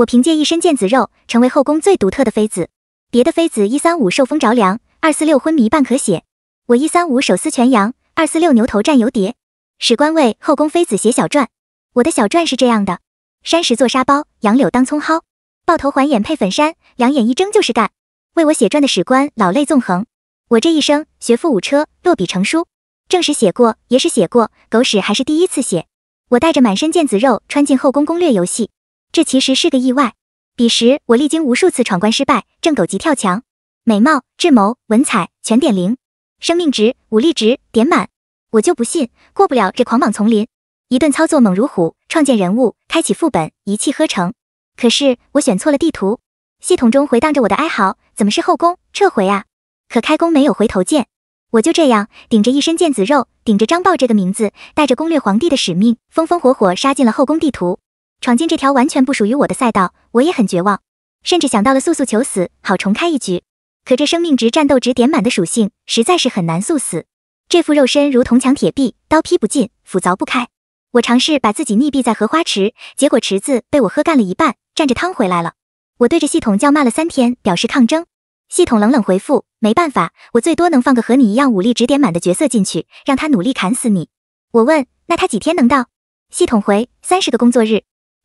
我凭借一身腱子肉，成为后宫最独特的妃子。别的妃子一三五受风着凉，二四六昏迷半咳血，我一三五手撕全羊，二四六牛头蘸油碟。史官为后宫妃子写小传，我的小传是这样的：山石做沙包，杨柳当葱蒿，抱头环眼配粉衫，两眼一睁就是干。为我写传的史官老泪纵横。我这一生学富五车，落笔成书，正史写过，野史写过，狗屎还是第一次写。我带着满身腱子肉，穿进后宫攻略游戏。这其实是个意外。彼时我历经无数次闯关失败，正狗急跳墙。美貌、智谋、文采全点零，生命值、武力值点满，我就不信过不了这狂蟒丛林。一顿操作猛如虎，创建人物、开启副本一气呵成。可是我选错了地图，系统中回荡着我的哀嚎：怎么是后宫？撤回啊！可开弓没有回头箭。我就这样顶着一身腱子肉，顶着张豹这个名字，带着攻略皇帝的使命，风风火火杀进了后宫地图。闯进这条完全不属于我的赛道，我也很绝望，甚至想到了速速求死，好重开一局。可这生命值、战斗值点满的属性，实在是很难速死。这副肉身如铜墙铁壁，刀劈不进，斧凿不开。我尝试把自己溺毙在荷花池，结果池子被我喝干了一半，蘸着汤回来了。我对着系统叫骂了三天，表示抗争。系统冷冷回复：没办法，我最多能放个和你一样武力值点满的角色进去，让他努力砍死你。我问：那他几天能到？系统回：三十个工作日。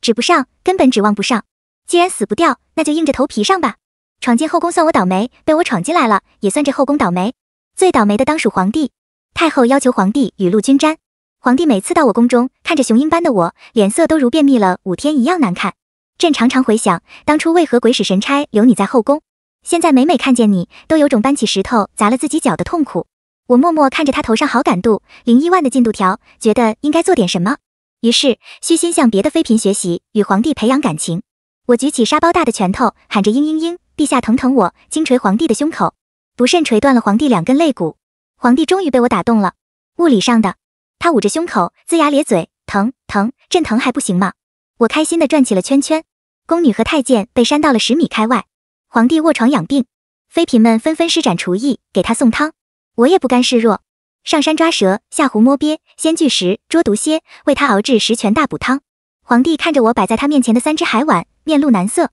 指不上，根本指望不上。既然死不掉，那就硬着头皮上吧。闯进后宫算我倒霉，被我闯进来了，也算这后宫倒霉。最倒霉的当属皇帝、太后，要求皇帝雨露均沾。皇帝每次到我宫中，看着雄鹰般的我，脸色都如便秘了五天一样难看。朕常常回想当初为何鬼使神差留你在后宫，现在每每看见你，都有种搬起石头砸了自己脚的痛苦。我默默看着他头上好感度零一万的进度条，觉得应该做点什么。于是，虚心向别的妃嫔学习，与皇帝培养感情。我举起沙包大的拳头，喊着“嘤嘤嘤”，陛下疼疼我，轻捶皇帝的胸口，不慎捶断了皇帝两根肋骨。皇帝终于被我打动了，物理上的，他捂着胸口，龇牙咧嘴，疼疼，朕疼还不行吗？我开心的转起了圈圈，宫女和太监被扇到了十米开外。皇帝卧床养病，妃嫔们纷纷施展厨艺给他送汤，我也不甘示弱。上山抓蛇，下湖摸鳖，掀巨石捉毒蝎，为他熬制十全大补汤。皇帝看着我摆在他面前的三只海碗，面露难色。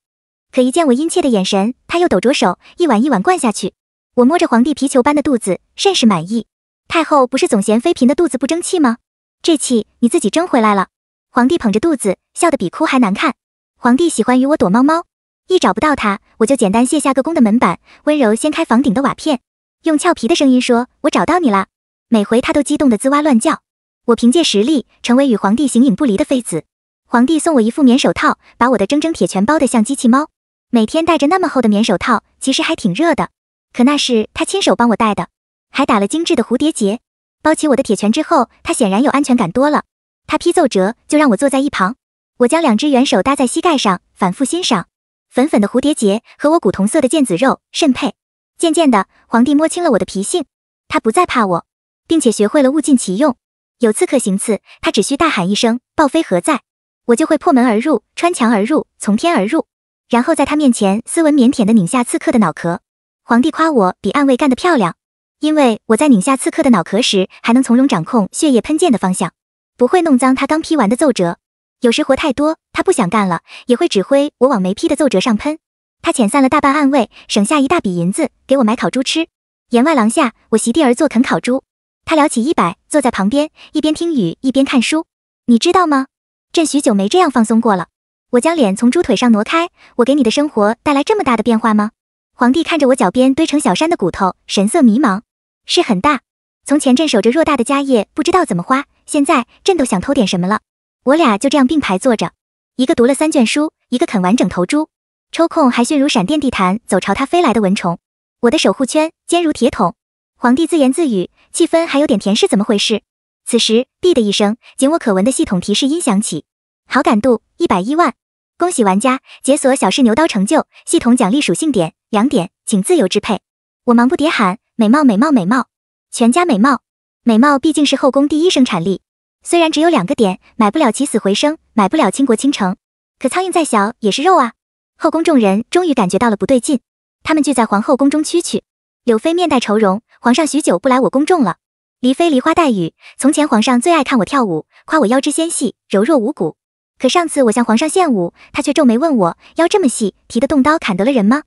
可一见我殷切的眼神，他又抖着手，一碗一碗灌下去。我摸着皇帝皮球般的肚子，甚是满意。太后不是总嫌妃嫔的肚子不争气吗？这气你自己争回来了。皇帝捧着肚子，笑得比哭还难看。皇帝喜欢与我躲猫猫，一找不到他，我就简单卸下各宫的门板，温柔掀开房顶的瓦片，用俏皮的声音说：“我找到你了。”每回他都激动的吱哇乱叫，我凭借实力成为与皇帝形影不离的妃子。皇帝送我一副棉手套，把我的铮铮铁拳包得像机器猫。每天戴着那么厚的棉手套，其实还挺热的。可那是他亲手帮我戴的，还打了精致的蝴蝶结。包起我的铁拳之后，他显然有安全感多了。他批奏折就让我坐在一旁，我将两只元手搭在膝盖上，反复欣赏粉粉的蝴蝶结和我古铜色的腱子肉甚配。渐渐的，皇帝摸清了我的脾性，他不再怕我。并且学会了物尽其用。有刺客行刺，他只需大喊一声“暴飞何在”，我就会破门而入、穿墙而入、从天而入，然后在他面前斯文腼腆地拧下刺客的脑壳。皇帝夸我比暗卫干得漂亮，因为我在拧下刺客的脑壳时，还能从容掌控血液喷溅的方向，不会弄脏他刚批完的奏折。有时活太多，他不想干了，也会指挥我往没批的奏折上喷。他遣散了大半暗卫，省下一大笔银子给我买烤猪吃。檐外廊下，我席地而坐啃烤猪。他撩起衣摆，坐在旁边，一边听雨，一边看书。你知道吗？朕许久没这样放松过了。我将脸从猪腿上挪开。我给你的生活带来这么大的变化吗？皇帝看着我脚边堆成小山的骨头，神色迷茫。是很大。从前朕守着偌大的家业，不知道怎么花，现在朕都想偷点什么了。我俩就这样并排坐着，一个读了三卷书，一个啃完整头猪，抽空还迅如闪电地弹走朝他飞来的蚊虫。我的守护圈坚如铁桶。皇帝自言自语，气氛还有点甜，是怎么回事？此时，哔的一声，仅我可闻的系统提示音响起，好感度一百一万，恭喜玩家解锁小试牛刀成就，系统奖励属性点两点，请自由支配。我忙不迭喊美貌，美貌，美貌，全家美貌，美貌毕竟是后宫第一生产力。虽然只有两个点，买不了起死回生，买不了倾国倾城，可苍蝇再小也是肉啊。后宫众人终于感觉到了不对劲，他们聚在皇后宫中蛐蛐。柳妃面带愁容。皇上许久不来我宫中了，离妃梨花带雨。从前皇上最爱看我跳舞，夸我腰肢纤细，柔弱无骨。可上次我向皇上献舞，他却皱眉问我：腰这么细，提得动刀砍得了人吗？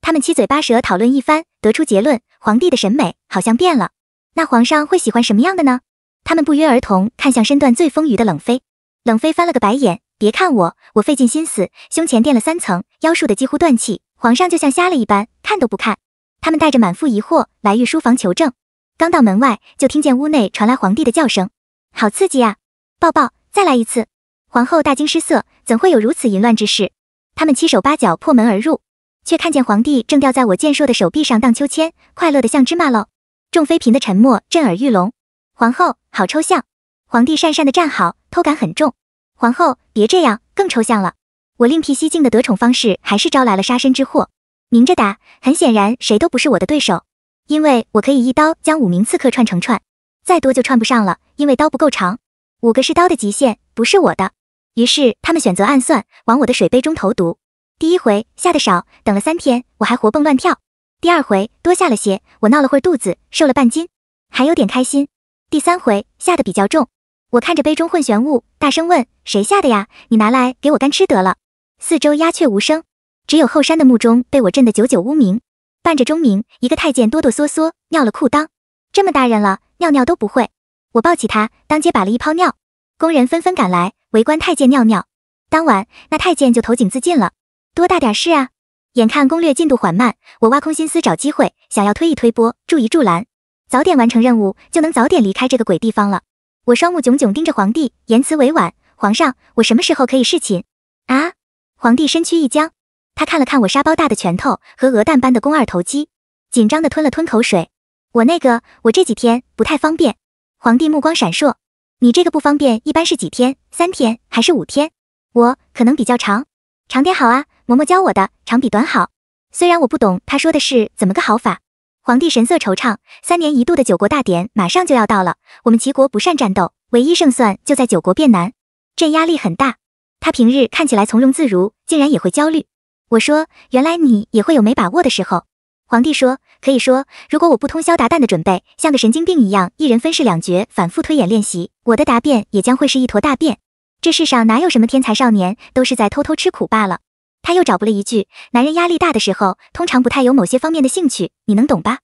他们七嘴八舌讨论一番，得出结论：皇帝的审美好像变了。那皇上会喜欢什么样的呢？他们不约而同看向身段最丰腴的冷妃。冷妃翻了个白眼：别看我，我费尽心思，胸前垫了三层，腰束的几乎断气。皇上就像瞎了一般，看都不看。他们带着满腹疑惑来御书房求证，刚到门外就听见屋内传来皇帝的叫声，好刺激啊！抱抱，再来一次！皇后大惊失色，怎会有如此淫乱之事？他们七手八脚破门而入，却看见皇帝正吊在我健硕的手臂上荡秋千，快乐的像芝麻喽。众妃嫔的沉默震耳欲聋。皇后，好抽象！皇帝讪讪的站好，偷感很重。皇后，别这样，更抽象了。我另辟蹊径的得宠方式，还是招来了杀身之祸。明着打，很显然谁都不是我的对手，因为我可以一刀将五名刺客串成串，再多就串不上了，因为刀不够长。五个是刀的极限，不是我的。于是他们选择暗算，往我的水杯中投毒。第一回下的少，等了三天，我还活蹦乱跳。第二回多下了些，我闹了会肚子，瘦了半斤，还有点开心。第三回下的比较重，我看着杯中混悬物，大声问：“谁下的呀？你拿来给我干吃得了？”四周鸦雀无声。只有后山的墓中被我震得久久无名。伴着钟鸣，一个太监哆哆嗦嗦尿了裤裆。这么大人了，尿尿都不会。我抱起他，当街把了一泡尿。工人纷纷赶来围观太监尿尿。当晚，那太监就投井自尽了。多大点事啊！眼看攻略进度缓慢，我挖空心思找机会，想要推一推波，助一助澜，早点完成任务，就能早点离开这个鬼地方了。我双目炯炯盯着皇帝，言辞委婉：“皇上，我什么时候可以侍寝？”啊！皇帝身躯一僵。他看了看我沙包大的拳头和鹅蛋般的肱二头肌，紧张地吞了吞口水。我那个，我这几天不太方便。皇帝目光闪烁，你这个不方便一般是几天？三天还是五天？我可能比较长，长点好啊。嬷嬷教我的，长比短好。虽然我不懂他说的是怎么个好法。皇帝神色惆怅，三年一度的九国大典马上就要到了，我们齐国不善战斗，唯一胜算就在九国变难，朕压力很大。他平日看起来从容自如，竟然也会焦虑。我说，原来你也会有没把握的时候。皇帝说，可以说，如果我不通宵达旦的准备，像个神经病一样，一人分饰两角，反复推演练习，我的答辩也将会是一坨大便。这世上哪有什么天才少年，都是在偷偷吃苦罢了。他又找不了一句，男人压力大的时候，通常不太有某些方面的兴趣，你能懂吧？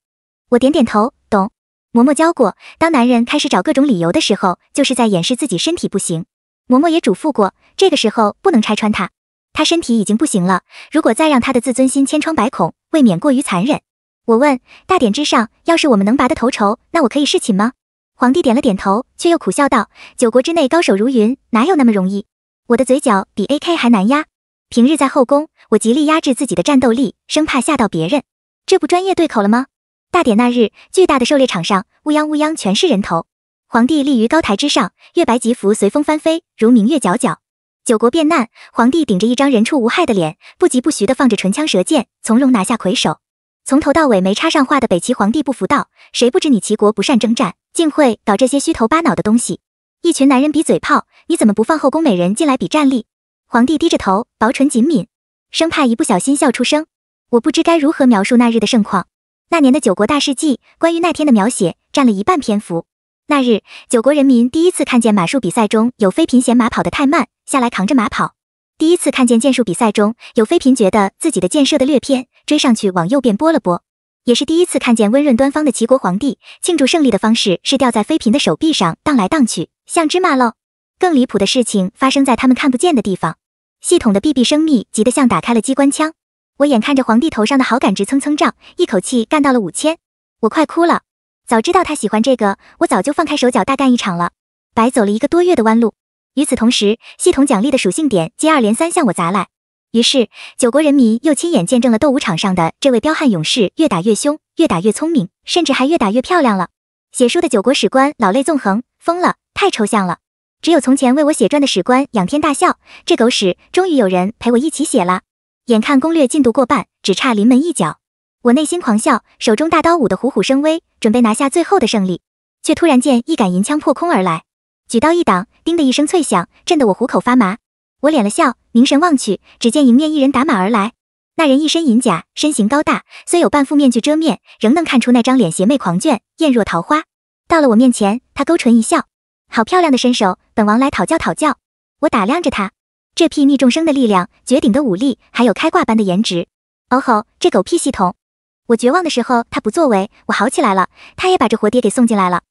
我点点头，懂。嬷嬷教过，当男人开始找各种理由的时候，就是在掩饰自己身体不行。嬷嬷也嘱咐过，这个时候不能拆穿他。他身体已经不行了，如果再让他的自尊心千疮百孔，未免过于残忍。我问：大典之上，要是我们能拔得头筹，那我可以侍寝吗？皇帝点了点头，却又苦笑道：九国之内高手如云，哪有那么容易？我的嘴角比 A K 还难压。平日在后宫，我极力压制自己的战斗力，生怕吓到别人。这不专业对口了吗？大典那日，巨大的狩猎场上，乌泱乌泱全是人头。皇帝立于高台之上，月白吉服随风翻飞，如明月皎皎。九国变难，皇帝顶着一张人畜无害的脸，不疾不徐地放着唇枪舌剑，从容拿下魁首。从头到尾没插上话的北齐皇帝不服道：“谁不知你齐国不善征战，竟会搞这些虚头巴脑的东西？”一群男人比嘴炮，你怎么不放后宫美人进来比战力？皇帝低着头，薄唇紧抿，生怕一不小心笑出声。我不知该如何描述那日的盛况。那年的九国大事记，关于那天的描写占了一半篇幅。那日，九国人民第一次看见马术比赛中有妃嫔嫌马跑得太慢。下来扛着马跑，第一次看见剑术比赛中有妃嫔觉得自己的箭射的略偏，追上去往右边拨了拨。也是第一次看见温润端方的齐国皇帝庆祝胜利的方式是吊在妃嫔的手臂上荡来荡去，像芝麻喽。更离谱的事情发生在他们看不见的地方，系统的 BB 声密急得像打开了机关枪。我眼看着皇帝头上的好感值蹭蹭涨，一口气干到了五千，我快哭了。早知道他喜欢这个，我早就放开手脚大干一场了，白走了一个多月的弯路。与此同时，系统奖励的属性点接二连三向我砸来。于是，九国人民又亲眼见证了斗武场上的这位彪悍勇士越打越凶，越打越聪明，甚至还越打越漂亮了。写书的九国史官老泪纵横，疯了，太抽象了。只有从前为我写传的史官仰天大笑：这狗屎，终于有人陪我一起写了。眼看攻略进度过半，只差临门一脚，我内心狂笑，手中大刀舞得虎虎生威，准备拿下最后的胜利，却突然间一杆银枪破空而来。举刀一挡，叮的一声脆响，震得我虎口发麻。我敛了笑，凝神望去，只见迎面一人打马而来。那人一身银甲，身形高大，虽有半副面具遮面，仍能看出那张脸邪魅狂狷，艳若桃花。到了我面前，他勾唇一笑：“好漂亮的身手，本王来讨教讨教。”我打量着他，这睥睨众生的力量，绝顶的武力，还有开挂般的颜值。哦吼，这狗屁系统！我绝望的时候他不作为，我好起来了，他也把这活爹给送进来了。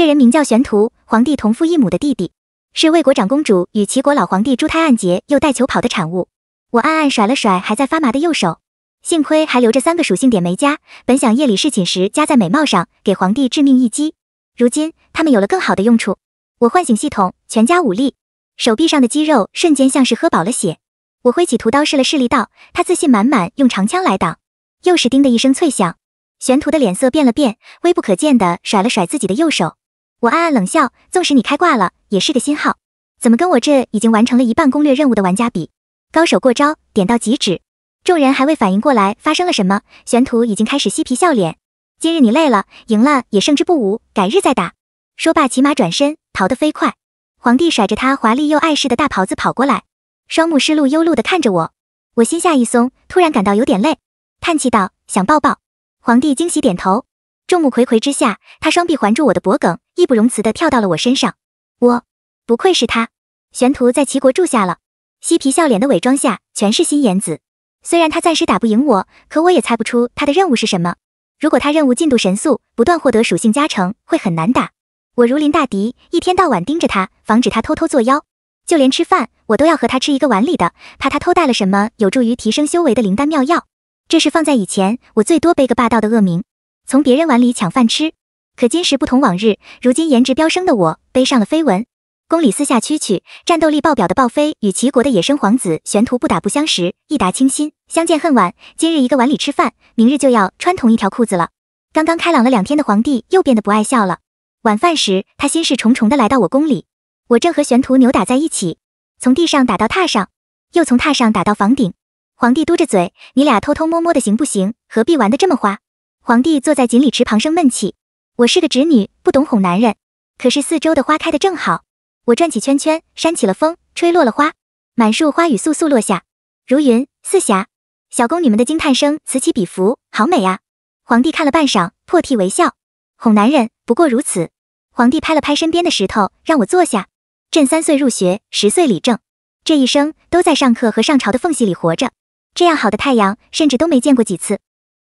这人名叫玄徒，皇帝同父异母的弟弟，是魏国长公主与齐国老皇帝珠胎暗结又带球跑的产物。我暗暗甩了甩还在发麻的右手，幸亏还留着三个属性点没加，本想夜里侍寝时加在美貌上，给皇帝致命一击。如今他们有了更好的用处。我唤醒系统，全加武力。手臂上的肌肉瞬间像是喝饱了血，我挥起屠刀试了试力道。他自信满满，用长枪来挡，又是叮的一声脆响。玄徒的脸色变了变，微不可见的甩了甩自己的右手。我暗暗冷笑，纵使你开挂了，也是个新号，怎么跟我这已经完成了一半攻略任务的玩家比？高手过招，点到即止。众人还未反应过来发生了什么，玄土已经开始嬉皮笑脸。今日你累了，赢了也胜之不武，改日再打。说罢，骑马转身，逃得飞快。皇帝甩着他华丽又碍事的大袍子跑过来，双目湿漉忧漉的看着我。我心下一松，突然感到有点累，叹气道：“想抱抱。”皇帝惊喜点头。众目睽睽之下，他双臂环住我的脖颈。义不容辞地跳到了我身上，我不愧是他，玄屠在齐国住下了，嬉皮笑脸的伪装下全是心眼子。虽然他暂时打不赢我，可我也猜不出他的任务是什么。如果他任务进度神速，不断获得属性加成，会很难打。我如临大敌，一天到晚盯着他，防止他偷偷作妖。就连吃饭，我都要和他吃一个碗里的，怕他偷带了什么有助于提升修为的灵丹妙药。这是放在以前，我最多背个霸道的恶名，从别人碗里抢饭吃。可今时不同往日，如今颜值飙升的我背上了绯闻。宫里私下蛐蛐，战斗力爆表的暴妃与齐国的野生皇子玄徒不打不相识，一打倾心，相见恨晚。今日一个碗里吃饭，明日就要穿同一条裤子了。刚刚开朗了两天的皇帝又变得不爱笑了。晚饭时，他心事重重的来到我宫里，我正和玄徒扭打在一起，从地上打到榻上，又从榻上打到房顶。皇帝嘟着嘴：“你俩偷偷摸摸的行不行？何必玩的这么花？”皇帝坐在锦鲤池旁生闷气。我是个直女，不懂哄男人。可是四周的花开的正好，我转起圈圈，扇起了风，吹落了花，满树花雨簌簌落下，如云似霞。小宫女们的惊叹声此起彼伏，好美啊！皇帝看了半晌，破涕为笑。哄男人不过如此。皇帝拍了拍身边的石头，让我坐下。朕三岁入学，十岁理政，这一生都在上课和上朝的缝隙里活着。这样好的太阳，甚至都没见过几次。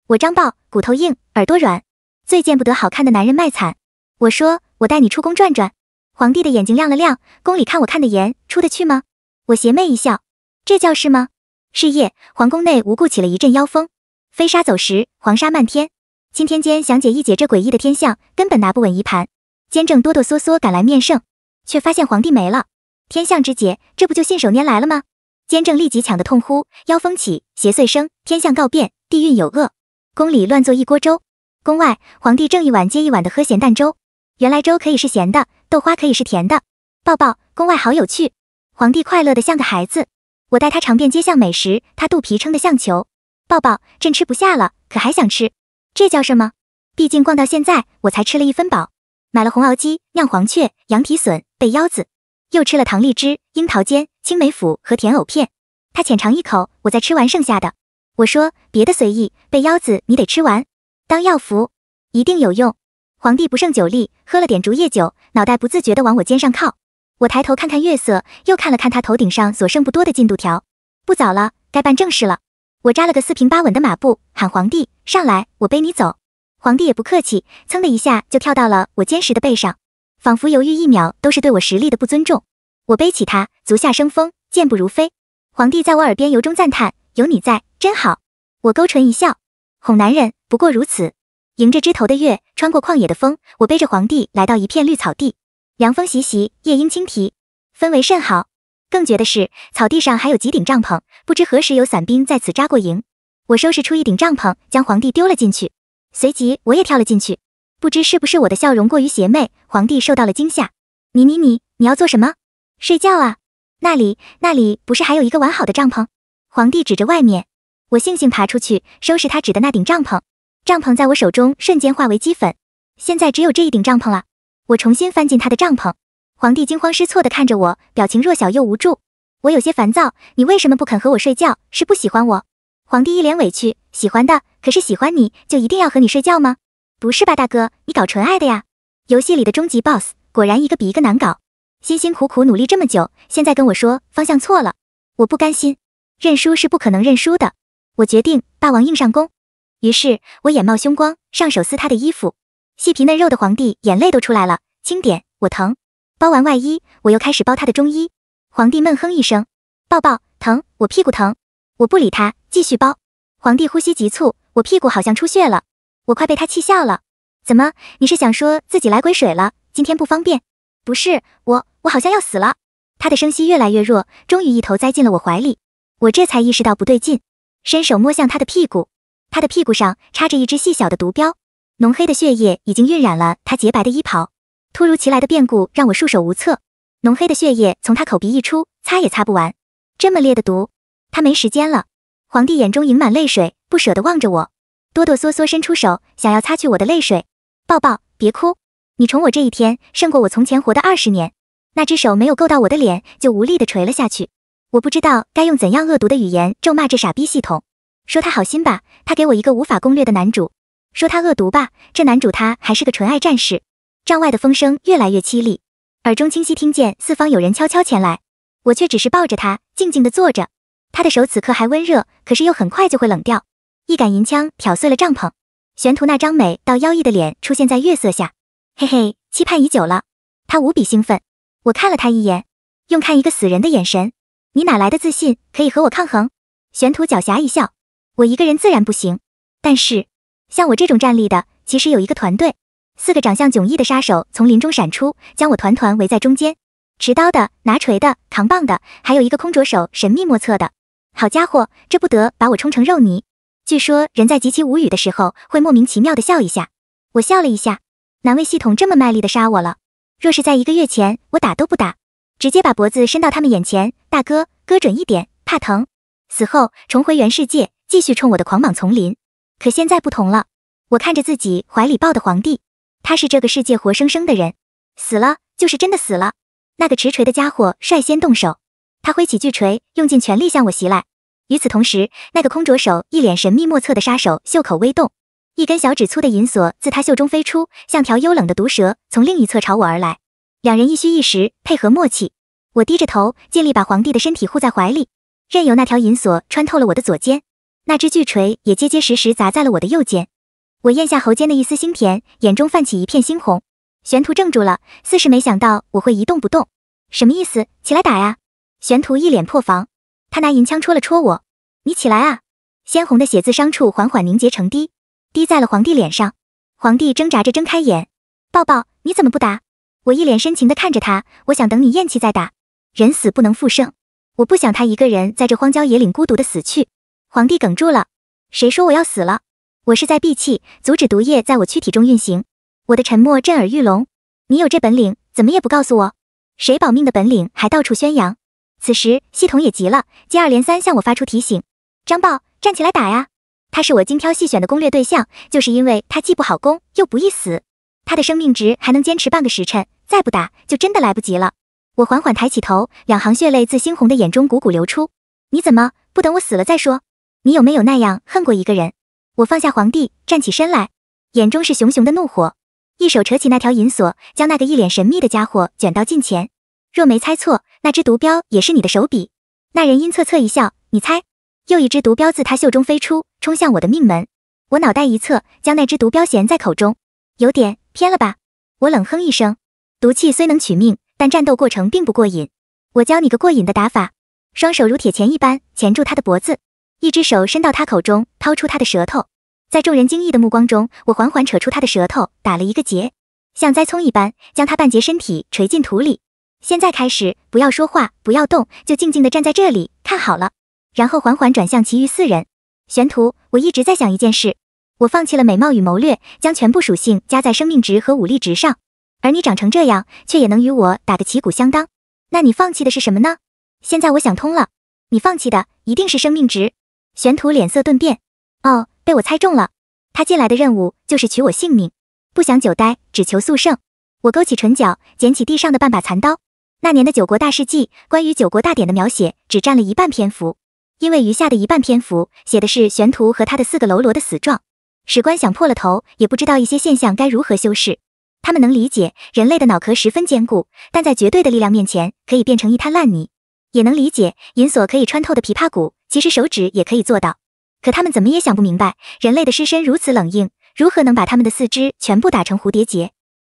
我张豹，骨头硬，耳朵软。最见不得好看的男人卖惨，我说我带你出宫转转。皇帝的眼睛亮了亮，宫里看我看的严，出得去吗？我邪魅一笑，这叫是吗？是夜，皇宫内无故起了一阵妖风，飞沙走石，黄沙漫天。钦天监想解一解这诡异的天象，根本拿不稳一盘。监正哆哆嗦嗦赶来面圣，却发现皇帝没了。天象之解，这不就信手拈来了吗？监正立即抢得痛呼，妖风起，邪祟生，天象告变，地运有恶，宫里乱作一锅粥。宫外，皇帝正一碗接一碗的喝咸蛋粥。原来粥可以是咸的，豆花可以是甜的。抱抱，宫外好有趣。皇帝快乐的像个孩子。我带他尝遍街巷美食，他肚皮撑得像球。抱抱，朕吃不下了，可还想吃。这叫什么？毕竟逛到现在，我才吃了一分饱。买了红螯鸡、酿黄雀、羊蹄笋、背腰子，又吃了糖荔枝、樱桃尖、青梅腐和甜藕片。他浅尝一口，我再吃完剩下的。我说别的随意，背腰子你得吃完。当药服，一定有用。皇帝不胜酒力，喝了点竹叶酒，脑袋不自觉地往我肩上靠。我抬头看看月色，又看了看他头顶上所剩不多的进度条。不早了，该办正事了。我扎了个四平八稳的马步，喊皇帝上来，我背你走。皇帝也不客气，噌的一下就跳到了我坚实的背上，仿佛犹豫一秒都是对我实力的不尊重。我背起他，足下生风，健步如飞。皇帝在我耳边由衷赞叹：“有你在，真好。”我勾唇一笑。哄男人不过如此。迎着枝头的月，穿过旷野的风，我背着皇帝来到一片绿草地，凉风习习，夜莺轻啼，氛围甚好。更绝的是，草地上还有几顶帐篷，不知何时有伞兵在此扎过营。我收拾出一顶帐篷，将皇帝丢了进去，随即我也跳了进去。不知是不是我的笑容过于邪魅，皇帝受到了惊吓。你你你，你要做什么？睡觉啊？那里那里不是还有一个完好的帐篷？皇帝指着外面。我悻悻爬出去，收拾他指的那顶帐篷。帐篷在我手中瞬间化为齑粉。现在只有这一顶帐篷了。我重新翻进他的帐篷。皇帝惊慌失措地看着我，表情弱小又无助。我有些烦躁。你为什么不肯和我睡觉？是不喜欢我？皇帝一脸委屈。喜欢的，可是喜欢你就一定要和你睡觉吗？不是吧，大哥，你搞纯爱的呀？游戏里的终极 boss 果然一个比一个难搞。辛辛苦苦努力这么久，现在跟我说方向错了，我不甘心。认输是不可能认输的。我决定霸王硬上弓，于是我眼冒凶光，上手撕他的衣服。细皮嫩肉的皇帝眼泪都出来了，轻点我疼。包完外衣，我又开始包他的中衣。皇帝闷哼一声，抱抱疼，我屁股疼。我不理他，继续包。皇帝呼吸急促，我屁股好像出血了，我快被他气笑了。怎么？你是想说自己来鬼水了？今天不方便？不是，我我好像要死了。他的声息越来越弱，终于一头栽进了我怀里。我这才意识到不对劲。伸手摸向他的屁股，他的屁股上插着一只细小的毒镖，浓黑的血液已经晕染了他洁白的衣袍。突如其来的变故让我束手无策，浓黑的血液从他口鼻溢出，擦也擦不完。这么烈的毒，他没时间了。皇帝眼中盈满泪水，不舍得望着我，哆哆嗦嗦伸出手，想要擦去我的泪水，抱抱，别哭，你宠我这一天，胜过我从前活的二十年。那只手没有够到我的脸，就无力地垂了下去。我不知道该用怎样恶毒的语言咒骂这傻逼系统，说他好心吧，他给我一个无法攻略的男主；说他恶毒吧，这男主他还是个纯爱战士。帐外的风声越来越凄厉，耳中清晰听见四方有人悄悄前来，我却只是抱着他，静静地坐着。他的手此刻还温热，可是又很快就会冷掉。一杆银枪挑碎了帐篷，玄图那张美到妖异的脸出现在月色下。嘿嘿，期盼已久了，他无比兴奋。我看了他一眼，用看一个死人的眼神。你哪来的自信可以和我抗衡？玄屠狡黠一笑，我一个人自然不行，但是像我这种战力的，其实有一个团队。四个长相迥异的杀手从林中闪出，将我团团围在中间，持刀的、拿锤的、扛棒的，还有一个空着手、神秘莫测的。好家伙，这不得把我冲成肉泥？据说人在极其无语的时候会莫名其妙的笑一下，我笑了一下，难为系统这么卖力的杀我了。若是在一个月前，我打都不打。直接把脖子伸到他们眼前，大哥，割准一点，怕疼。死后重回原世界，继续冲我的狂蟒丛林。可现在不同了，我看着自己怀里抱的皇帝，他是这个世界活生生的人，死了就是真的死了。那个持锤的家伙率先动手，他挥起巨锤，用尽全力向我袭来。与此同时，那个空着手、一脸神秘莫测的杀手袖口微动，一根小指粗的银锁自他袖中飞出，像条幽冷的毒蛇，从另一侧朝我而来。两人一虚一实，配合默契。我低着头，尽力把皇帝的身体护在怀里，任由那条银锁穿透了我的左肩，那只巨锤也结结实实砸在了我的右肩。我咽下喉间的一丝腥甜，眼中泛起一片猩红。玄图怔住了，似是没想到我会一动不动，什么意思？起来打呀！玄图一脸破防，他拿银枪戳了戳我：“你起来啊！”鲜红的血自伤处缓缓凝结成滴，滴在了皇帝脸上。皇帝挣扎着睁开眼：“抱抱，你怎么不打？”我一脸深情地看着他，我想等你咽气再打。人死不能复生，我不想他一个人在这荒郊野岭孤独地死去。皇帝哽住了，谁说我要死了？我是在闭气，阻止毒液在我躯体中运行。我的沉默震耳欲聋。你有这本领，怎么也不告诉我？谁保命的本领还到处宣扬？此时系统也急了，接二连三向我发出提醒。张豹，站起来打呀！他是我精挑细选的攻略对象，就是因为他既不好攻，又不易死。他的生命值还能坚持半个时辰。再不打，就真的来不及了。我缓缓抬起头，两行血泪自猩红的眼中汩汩流出。你怎么不等我死了再说？你有没有那样恨过一个人？我放下皇帝，站起身来，眼中是熊熊的怒火，一手扯起那条银锁，将那个一脸神秘的家伙卷到近前。若没猜错，那只毒镖也是你的手笔。那人阴恻恻一笑，你猜？又一只毒镖自他袖中飞出，冲向我的命门。我脑袋一侧，将那只毒镖衔在口中，有点偏了吧？我冷哼一声。毒气虽能取命，但战斗过程并不过瘾。我教你个过瘾的打法：双手如铁钳一般钳住他的脖子，一只手伸到他口中，掏出他的舌头。在众人惊异的目光中，我缓缓扯出他的舌头，打了一个结，像栽葱一般将他半截身体垂进土里。现在开始，不要说话，不要动，就静静地站在这里，看好了。然后缓缓转向其余四人。玄图，我一直在想一件事：我放弃了美貌与谋略，将全部属性加在生命值和武力值上。而你长成这样，却也能与我打个旗鼓相当，那你放弃的是什么呢？现在我想通了，你放弃的一定是生命值。玄屠脸色顿变，哦，被我猜中了。他进来的任务就是取我性命，不想久待，只求速胜。我勾起唇角，捡起地上的半把残刀。那年的九国大事记，关于九国大典的描写只占了一半篇幅，因为余下的一半篇幅写的是玄图和他的四个喽啰的死状。史官想破了头，也不知道一些现象该如何修饰。他们能理解人类的脑壳十分坚固，但在绝对的力量面前可以变成一滩烂泥；也能理解银锁可以穿透的琵琶骨，其实手指也可以做到。可他们怎么也想不明白，人类的尸身如此冷硬，如何能把他们的四肢全部打成蝴蝶结，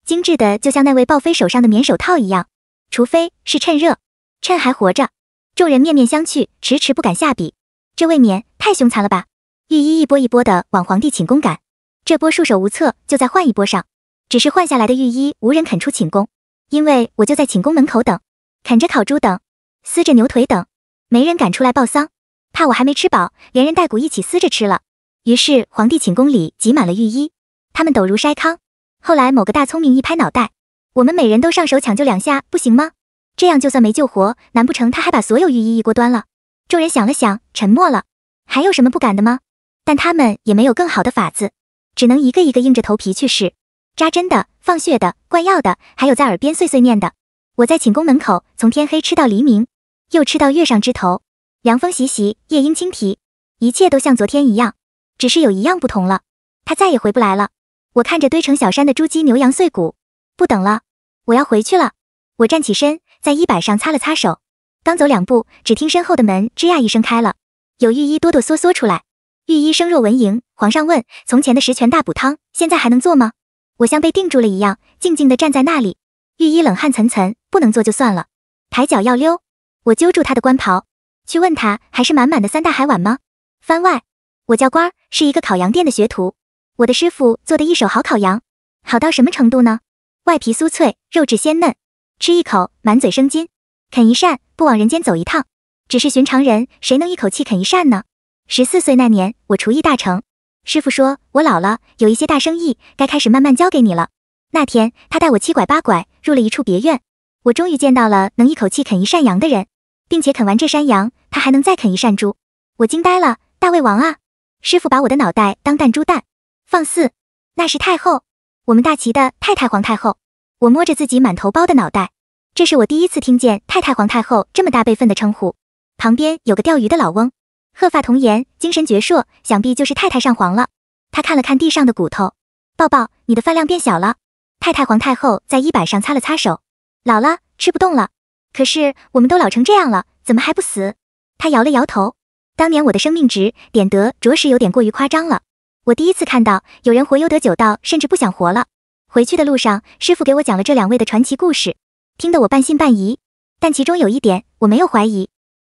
精致的就像那位暴妃手上的棉手套一样？除非是趁热，趁还活着。众人面面相觑，迟迟不敢下笔，这未免太凶残了吧？御医一波一波的往皇帝寝宫赶，这波束手无策，就再换一波上。只是换下来的御医无人肯出寝宫，因为我就在寝宫门口等，啃着烤猪等，撕着牛腿等，没人敢出来报丧，怕我还没吃饱，连人带骨一起撕着吃了。于是皇帝寝宫里挤满了御医，他们抖如筛糠。后来某个大聪明一拍脑袋，我们每人都上手抢救两下不行吗？这样就算没救活，难不成他还把所有御医一锅端了？众人想了想，沉默了。还有什么不敢的吗？但他们也没有更好的法子，只能一个一个硬着头皮去试。扎针的、放血的、灌药的，还有在耳边碎碎念的。我在寝宫门口，从天黑吃到黎明，又吃到月上枝头，凉风习习，夜莺轻啼，一切都像昨天一样，只是有一样不同了，他再也回不来了。我看着堆成小山的猪鸡牛羊碎骨，不等了，我要回去了。我站起身，在衣摆上擦了擦手，刚走两步，只听身后的门吱呀一声开了，有御医哆哆嗦嗦出来。御医声若蚊蝇，皇上问：从前的十全大补汤现在还能做吗？我像被定住了一样，静静地站在那里。御医冷汗涔涔，不能做就算了，抬脚要溜，我揪住他的官袍，去问他，还是满满的三大海碗吗？番外，我叫官儿，是一个烤羊店的学徒。我的师傅做的一手好烤羊，好到什么程度呢？外皮酥脆，肉质鲜嫩，吃一口满嘴生津，啃一扇不往人间走一趟。只是寻常人，谁能一口气啃一扇呢？十四岁那年，我厨艺大成。师傅说：“我老了，有一些大生意，该开始慢慢交给你了。”那天，他带我七拐八拐，入了一处别院。我终于见到了能一口气啃一扇羊的人，并且啃完这扇羊，他还能再啃一扇猪。我惊呆了，“大胃王啊！”师傅把我的脑袋当弹珠弹，放肆！那是太后，我们大齐的太太皇太后。我摸着自己满头包的脑袋，这是我第一次听见太太皇太后这么大辈分的称呼。旁边有个钓鱼的老翁。鹤发童颜，精神矍铄，想必就是太太上皇了。他看了看地上的骨头，抱抱，你的饭量变小了。太太皇太后在衣摆上擦了擦手，老了，吃不动了。可是我们都老成这样了，怎么还不死？他摇了摇头。当年我的生命值点得着实有点过于夸张了。我第一次看到有人活悠得久到甚至不想活了。回去的路上，师傅给我讲了这两位的传奇故事，听得我半信半疑。但其中有一点我没有怀疑。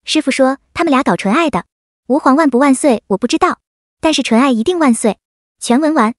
师傅说他们俩搞纯爱的。吾皇万不万岁，我不知道，但是纯爱一定万岁。全文完。